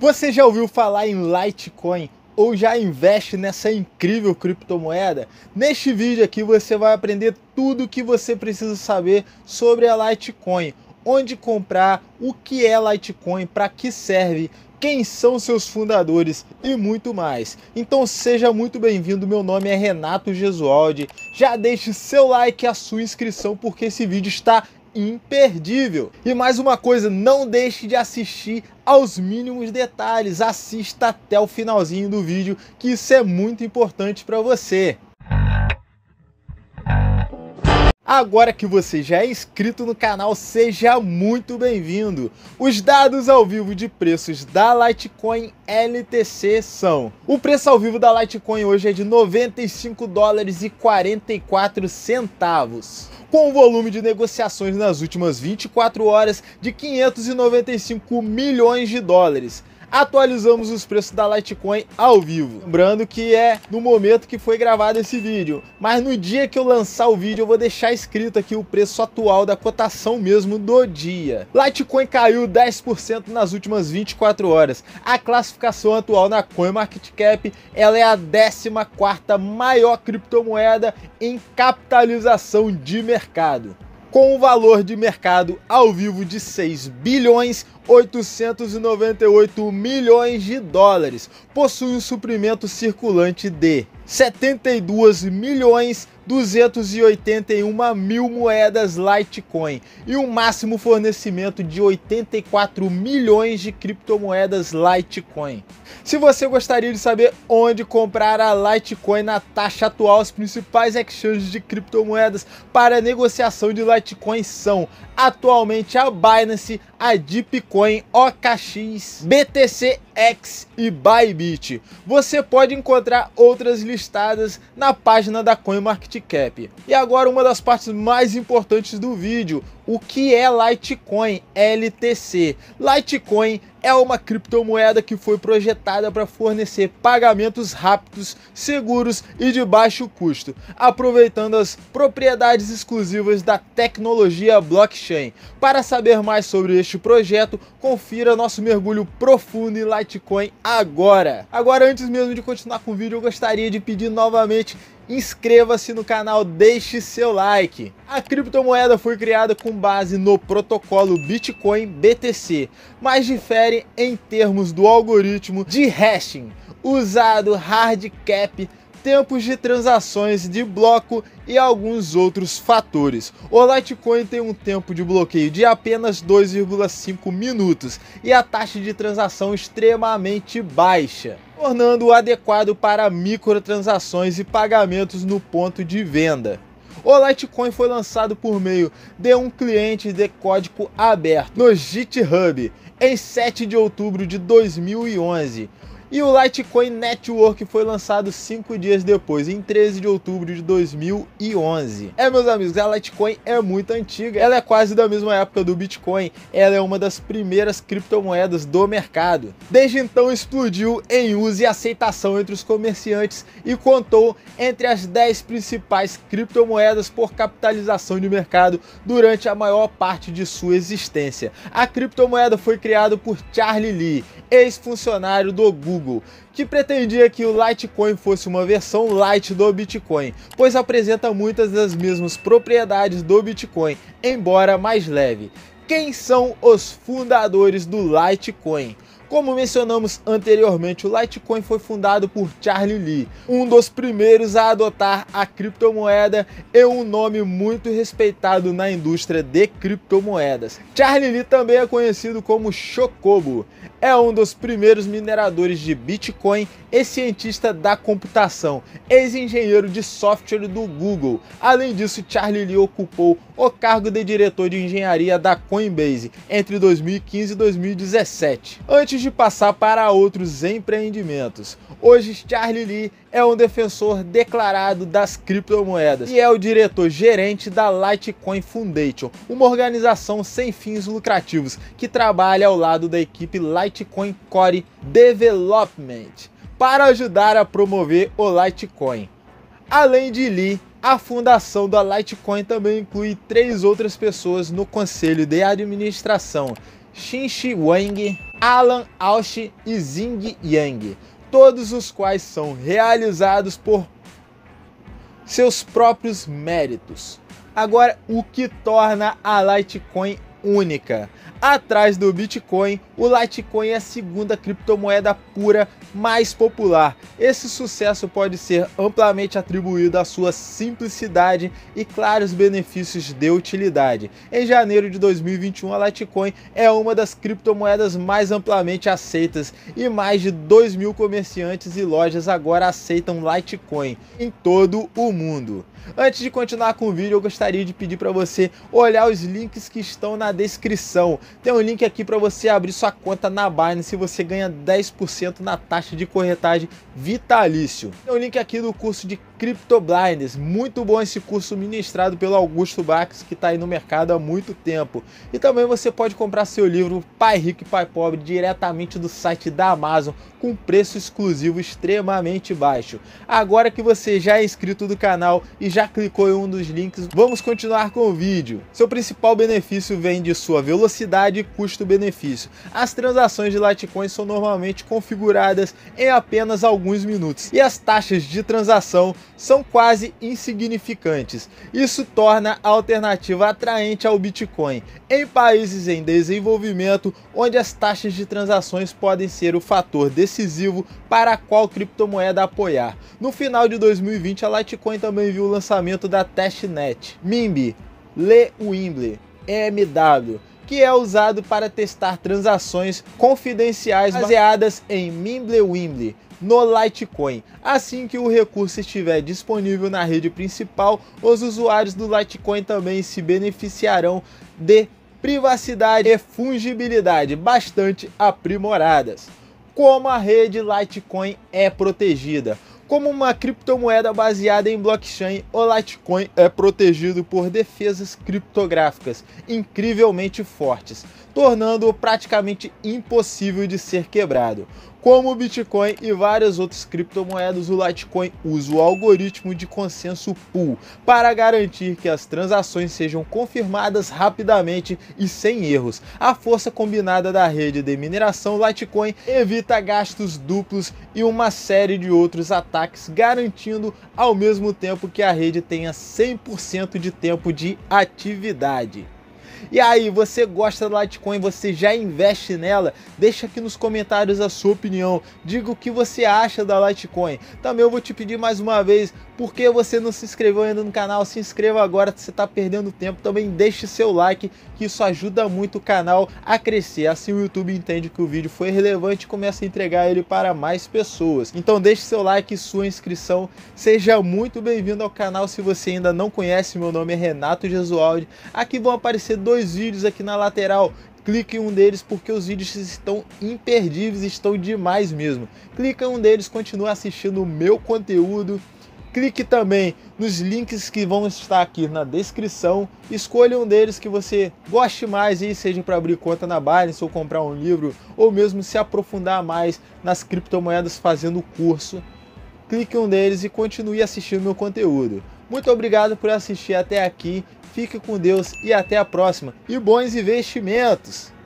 Você já ouviu falar em Litecoin ou já investe nessa incrível criptomoeda? Neste vídeo aqui você vai aprender tudo o que você precisa saber sobre a Litecoin, onde comprar, o que é Litecoin, para que serve, quem são seus fundadores e muito mais. Então seja muito bem-vindo, meu nome é Renato Gesualdi. Já deixe seu like e a sua inscrição porque esse vídeo está imperdível. E mais uma coisa, não deixe de assistir aos mínimos detalhes, assista até o finalzinho do vídeo, que isso é muito importante para você. Agora que você já é inscrito no canal, seja muito bem-vindo. Os dados ao vivo de preços da Litecoin LTC são: o preço ao vivo da Litecoin hoje é de 95 dólares e 44 centavos, com o volume de negociações nas últimas 24 horas de 595 milhões de dólares atualizamos os preços da Litecoin ao vivo. Lembrando que é no momento que foi gravado esse vídeo, mas no dia que eu lançar o vídeo eu vou deixar escrito aqui o preço atual da cotação mesmo do dia. Litecoin caiu 10% nas últimas 24 horas. A classificação atual na CoinMarketCap ela é a 14ª maior criptomoeda em capitalização de mercado com um valor de mercado ao vivo de 6 bilhões 898 milhões de dólares. Possui um suprimento circulante de 72 milhões 281 mil moedas Litecoin e um máximo fornecimento de 84 milhões de criptomoedas Litecoin. Se você gostaria de saber onde comprar a Litecoin na taxa atual, as principais exchanges de criptomoedas para negociação de Litecoin são atualmente a Binance, a Deepcoin, OKX, BTCX e Bybit. Você pode encontrar outras listadas na página da CoinMarketCap. E agora uma das partes mais importantes do vídeo, o que é Litecoin LTC. Litecoin é uma criptomoeda que foi projetada para fornecer pagamentos rápidos, seguros e de baixo custo, aproveitando as propriedades exclusivas da tecnologia blockchain. Para saber mais sobre este projeto, confira nosso mergulho profundo em Litecoin agora. Agora, antes mesmo de continuar com o vídeo, eu gostaria de pedir novamente inscreva-se no canal, deixe seu like. A criptomoeda foi criada com base no protocolo Bitcoin BTC, mas difere em termos do algoritmo de hashing usado hard cap tempos de transações de bloco e alguns outros fatores. O Litecoin tem um tempo de bloqueio de apenas 2,5 minutos e a taxa de transação extremamente baixa, tornando-o adequado para microtransações e pagamentos no ponto de venda. O Litecoin foi lançado por meio de um cliente de código aberto no GitHub em 7 de outubro de 2011. E o Litecoin Network foi lançado cinco dias depois, em 13 de outubro de 2011. É, meus amigos, a Litecoin é muito antiga, ela é quase da mesma época do Bitcoin, ela é uma das primeiras criptomoedas do mercado. Desde então explodiu em uso e aceitação entre os comerciantes e contou entre as 10 principais criptomoedas por capitalização de mercado durante a maior parte de sua existência. A criptomoeda foi criada por Charlie Lee, ex-funcionário do Google Google, que pretendia que o Litecoin fosse uma versão light do Bitcoin, pois apresenta muitas das mesmas propriedades do Bitcoin, embora mais leve. Quem são os fundadores do Litecoin? Como mencionamos anteriormente, o Litecoin foi fundado por Charlie Lee, um dos primeiros a adotar a criptomoeda e um nome muito respeitado na indústria de criptomoedas. Charlie Lee também é conhecido como Chocobo, é um dos primeiros mineradores de Bitcoin e cientista da computação, ex-engenheiro de software do Google. Além disso, Charlie Lee ocupou o cargo de diretor de engenharia da Coinbase entre 2015 e 2017. Antes antes de passar para outros empreendimentos. Hoje, Charlie Lee é um defensor declarado das criptomoedas e é o diretor-gerente da Litecoin Foundation, uma organização sem fins lucrativos que trabalha ao lado da equipe Litecoin Core Development para ajudar a promover o Litecoin. Além de Lee, a fundação da Litecoin também inclui três outras pessoas no conselho de administração: Xinxi Wang, Alan Alsh e Zing Yang, todos os quais são realizados por seus próprios méritos. Agora, o que torna a Litecoin única? Atrás do Bitcoin, o Litecoin é a segunda criptomoeda pura mais popular. Esse sucesso pode ser amplamente atribuído à sua simplicidade e claros benefícios de utilidade. Em janeiro de 2021, a Litecoin é uma das criptomoedas mais amplamente aceitas e mais de 2 mil comerciantes e lojas agora aceitam Litecoin em todo o mundo. Antes de continuar com o vídeo, eu gostaria de pedir para você olhar os links que estão na descrição tem um link aqui para você abrir sua conta na Binance e você ganha 10% na taxa de corretagem vitalício. Tem um link aqui do curso de CryptoBlinders. Muito bom esse curso ministrado pelo Augusto Bax, que está aí no mercado há muito tempo. E também você pode comprar seu livro Pai Rico e Pai Pobre diretamente do site da Amazon, com preço exclusivo extremamente baixo. Agora que você já é inscrito do canal e já clicou em um dos links, vamos continuar com o vídeo. Seu principal benefício vem de sua velocidade e custo-benefício. As transações de Litecoin são normalmente configuradas em apenas alguns minutos e as taxas de transação são quase insignificantes. Isso torna a alternativa atraente ao Bitcoin em países em desenvolvimento, onde as taxas de transações podem ser o fator decisivo para qual criptomoeda apoiar. No final de 2020, a Litecoin também viu o lançamento da testnet MIMB, Lewimble, (MW), que é usado para testar transações confidenciais baseadas em Mimblewimble no Litecoin. Assim que o recurso estiver disponível na rede principal, os usuários do Litecoin também se beneficiarão de privacidade e fungibilidade bastante aprimoradas. Como a rede Litecoin é protegida? Como uma criptomoeda baseada em blockchain, o Litecoin é protegido por defesas criptográficas incrivelmente fortes, tornando-o praticamente impossível de ser quebrado. Como o Bitcoin e várias outras criptomoedas, o Litecoin usa o algoritmo de consenso pool para garantir que as transações sejam confirmadas rapidamente e sem erros. A força combinada da rede de mineração Litecoin evita gastos duplos e uma série de outros ataques, garantindo ao mesmo tempo que a rede tenha 100% de tempo de atividade. E aí, você gosta da Litecoin? Você já investe nela? Deixa aqui nos comentários a sua opinião. Diga o que você acha da Litecoin. Também eu vou te pedir mais uma vez por que você não se inscreveu ainda no canal? Se inscreva agora, você está perdendo tempo. Também deixe seu like, que isso ajuda muito o canal a crescer. Assim o YouTube entende que o vídeo foi relevante e começa a entregar ele para mais pessoas. Então deixe seu like e sua inscrição. Seja muito bem-vindo ao canal. Se você ainda não conhece, meu nome é Renato Gesualdi. Aqui vão aparecer dois vídeos aqui na lateral clique em um deles porque os vídeos estão imperdíveis, estão demais mesmo. Clica em um deles, continue assistindo o meu conteúdo clique também nos links que vão estar aqui na descrição. Escolha um deles que você goste mais, e seja para abrir conta na Binance ou comprar um livro, ou mesmo se aprofundar mais nas criptomoedas fazendo o curso. Clique um deles e continue assistindo meu conteúdo. Muito obrigado por assistir até aqui. Fique com Deus e até a próxima. E bons investimentos!